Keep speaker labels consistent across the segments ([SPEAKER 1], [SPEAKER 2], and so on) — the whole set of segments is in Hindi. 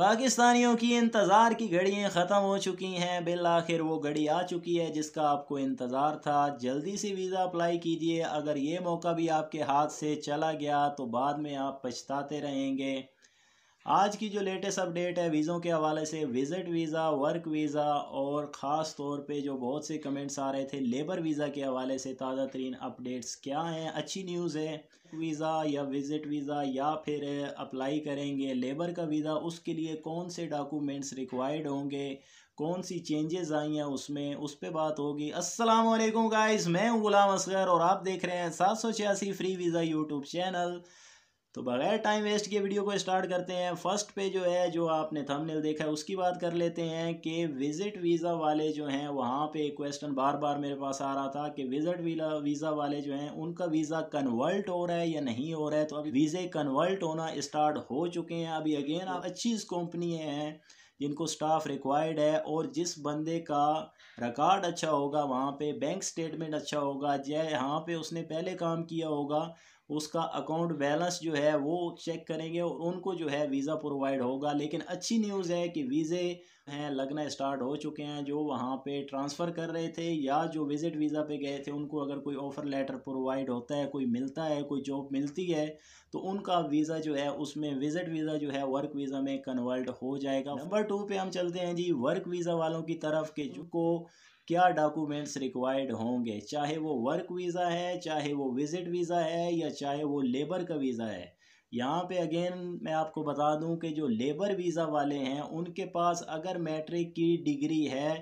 [SPEAKER 1] पाकिस्तानियों की इंतज़ार की घड़ियाँ ख़त्म हो चुकी हैं बिल आखिर वो घड़ी आ चुकी है जिसका आपको इंतज़ार था जल्दी से वीज़ा अप्लाई कीजिए अगर ये मौका भी आपके हाथ से चला गया तो बाद में आप पछताते रहेंगे आज की जो लेटेस्ट अपडेट है वीज़ों के हवाले से विज़िट वीज़ा वर्क वीज़ा और ख़ास तौर पे जो बहुत से कमेंट्स आ रहे थे लेबर वीज़ा के हवाले से ताज़ा तरीन अपडेट्स क्या हैं अच्छी न्यूज़ है वीज़ा या विज़िट वीज़ा या फिर अप्लाई करेंगे लेबर का वीज़ा उसके लिए कौन से डॉक्यूमेंट्स रिक्वायर्ड होंगे कौन सी चेंजेस आई हैं उसमें उस पर बात होगी अस्सलाम वालेकुम गाइस मैं हूं गुलाम असगर और आप देख रहे हैं सात सौ छियासी फ्री वीज़ा यूट्यूब चैनल तो बगैर टाइम वेस्ट के वीडियो को स्टार्ट करते हैं फर्स्ट पे जो है जो आपने थंबनेल देखा है उसकी बात कर लेते हैं कि विज़िट वीज़ा वाले जो हैं वहाँ पे एक क्वेश्चन बार बार मेरे पास आ रहा था कि विज़िट वीज़ा वाले जो हैं उनका वीज़ा कन्वर्ट हो रहा है या नहीं हो रहा है तो अभी वीज़े कन्वर्ट होना स्टार्ट हो चुके हैं अभी अगेन आप अच्छी कंपनी हैं जिनको स्टाफ रिक्वायर्ड है और जिस बंदे का रिकॉर्ड अच्छा होगा वहाँ पे बैंक स्टेटमेंट अच्छा होगा जय यहाँ पे उसने पहले काम किया होगा उसका अकाउंट बैलेंस जो है वो चेक करेंगे और उनको जो है वीज़ा प्रोवाइड होगा लेकिन अच्छी न्यूज़ है कि वीज़े हैं लगना स्टार्ट हो चुके हैं जो वहाँ पे ट्रांसफ़र कर रहे थे या जो विज़िट वीज़ा पे गए थे उनको अगर कोई ऑफ़र लेटर प्रोवाइड होता है कोई मिलता है कोई जॉब मिलती है तो उनका वीज़ा जो है उसमें विज़िट वीज़ा जो है वर्क वीज़ा में कन्वर्ट हो जाएगा नंबर टू पर हम चलते हैं जी वर्क वीज़ा वालों की तरफ के जो को क्या डॉक्यूमेंट्स रिक्वायर्ड होंगे चाहे वो वर्क वीज़ा है चाहे वो विज़िट वीज़ा है या चाहे वो लेबर का वीज़ा है यहाँ पे अगेन मैं आपको बता दूं कि जो लेबर वीज़ा वाले हैं उनके पास अगर मैट्रिक की डिग्री है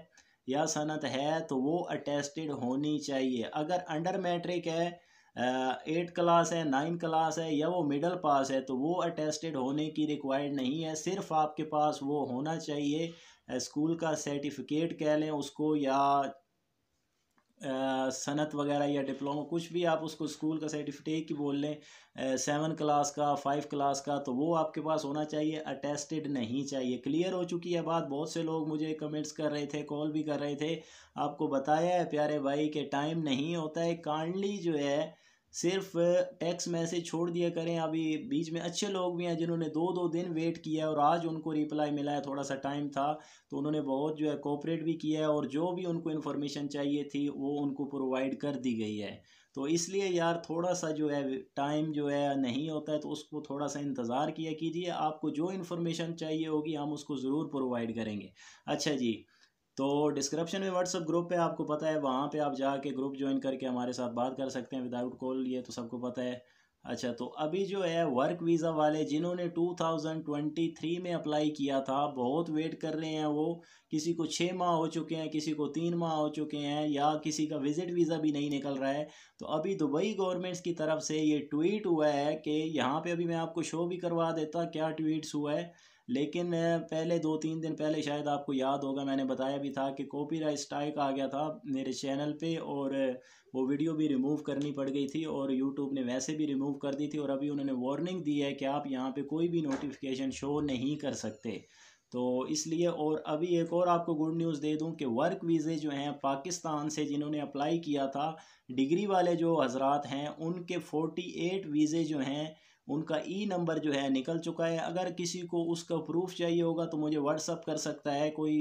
[SPEAKER 1] या सनत है तो वो अटेस्टेड होनी चाहिए अगर अंडर मैट्रिक है एट क्लास है नाइन क्लास है या वो मिडल पास है तो वो अटेस्टेड होने की रिक्वायर्ड नहीं है सिर्फ आपके पास वो होना चाहिए स्कूल का सर्टिफिकेट कह लें उसको या सनत वगैरह या डिप्लोमा कुछ भी आप उसको स्कूल का सर्टिफिकेट ही बोल लें सेवन क्लास का फाइव क्लास का तो वो आपके पास होना चाहिए अटेस्टेड नहीं चाहिए क्लियर हो चुकी है बात बहुत से लोग मुझे कमेंट्स कर रहे थे कॉल भी कर रहे थे आपको बताया है प्यारे भाई के टाइम नहीं होता है काइंडली जो है सिर्फ टैक्स मैसेज छोड़ दिया करें अभी बीच में अच्छे लोग भी हैं जिन्होंने दो दो दिन वेट किया है और आज उनको रिप्लाई मिला है थोड़ा सा टाइम था तो उन्होंने बहुत जो है कोऑपरेट भी किया है और जो भी उनको इन्फॉर्मेशन चाहिए थी वो उनको प्रोवाइड कर दी गई है तो इसलिए यार थोड़ा सा जो है टाइम जो है नहीं होता है तो उसको थोड़ा सा इंतज़ार किया कीजिए आपको जो इन्फॉर्मेशन चाहिए होगी हम उसको ज़रूर प्रोवाइड करेंगे अच्छा जी तो डिस्क्रिप्शन में व्हाट्सअप ग्रुप पे आपको पता है वहाँ पे आप जाके ग्रुप ज्वाइन करके हमारे साथ बात कर सकते हैं विदाउट कॉल ये तो सबको पता है अच्छा तो अभी जो है वर्क वीज़ा वाले जिन्होंने 2023 में अप्लाई किया था बहुत वेट कर रहे हैं वो किसी को छः माह हो चुके हैं किसी को तीन माह हो चुके हैं या किसी का विज़िट वीज़ा भी नहीं निकल रहा है तो अभी दुबई गवर्नमेंट्स की तरफ से ये ट्वीट हुआ है कि यहाँ पे अभी मैं आपको शो भी करवा देता क्या ट्वीट्स हुआ है लेकिन पहले दो तीन दिन पहले शायद आपको याद होगा मैंने बताया भी था कि कॉपीराइट स्ट्राइक आ गया था मेरे चैनल पे और वो वीडियो भी रिमूव करनी पड़ गई थी और यूट्यूब ने वैसे भी रिमूव कर दी थी और अभी उन्होंने वार्निंग दी है कि आप यहाँ पे कोई भी नोटिफिकेशन शो नहीं कर सकते तो इसलिए और अभी एक और आपको गुड न्यूज़ दे दूँ कि वर्क वीज़े जो हैं पाकिस्तान से जिन्होंने अप्लाई किया था डिग्री वाले जो हजरात हैं उनके फोर्टी वीज़े जो हैं उनका ई e नंबर जो है निकल चुका है अगर किसी को उसका प्रूफ चाहिए होगा तो मुझे व्हाट्सअप कर सकता है कोई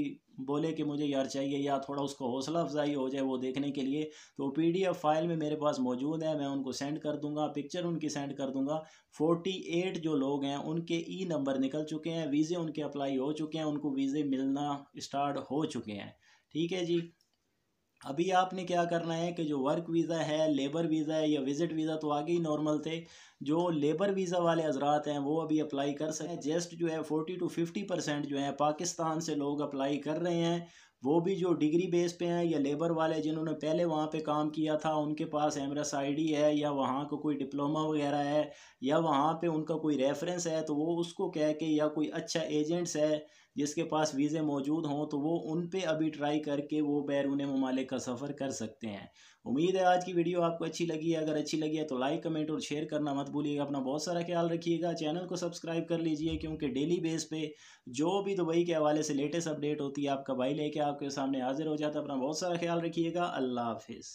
[SPEAKER 1] बोले कि मुझे यार चाहिए या थोड़ा उसका हौसला अफजाई हो जाए वो देखने के लिए तो पीडीएफ फाइल में मेरे पास मौजूद है मैं उनको सेंड कर दूंगा पिक्चर उनकी सेंड कर दूंगा फोर्टी एट जो लोग हैं उनके ई e नंबर निकल चुके हैं वीज़े उनके अप्लाई हो चुके हैं उनको वीज़े मिलना स्टार्ट हो चुके हैं ठीक है जी अभी आपने क्या करना है कि जो वर्क वीज़ा है लेबर वीज़ा है या विज़िट वीज़ा तो आगे ही नॉर्मल थे जो लेबर वीज़ा वाले हजरात हैं वो अभी अप्लाई कर सकें जस्ट जो है फोर्टी टू फिफ्टी परसेंट जो है पाकिस्तान से लोग अप्लाई कर रहे हैं वो भी जो डिग्री बेस पे हैं या लेबर वाले जिन्होंने पहले वहाँ पे काम किया था उनके पास एमरस आईडी है या वहाँ का को कोई डिप्लोमा वगैरह है या वहाँ पे उनका कोई रेफरेंस है तो वो उसको कह के या कोई अच्छा एजेंट्स है जिसके पास वीज़े मौजूद हों तो वो उन पर अभी ट्राई करके वो बैरून ममालिक का सफ़र कर सकते हैं उम्मीद है आज की वीडियो आपको अच्छी लगी है अगर अच्छी लगी है तो लाइक कमेंट और शेयर करना मत भूलिएगा अपना बहुत सारा ख्याल रखिएगा चैनल को सब्सक्राइब कर लीजिए क्योंकि डेली बेस पे जो भी दुबई के हवाले से लेटेस्ट अपडेट होती है आपका भाई लेके आप आपके सामने हाजिर हो जाता है अपना बहुत सारा ख्याल रखिएगा अल्लाह हाफिज़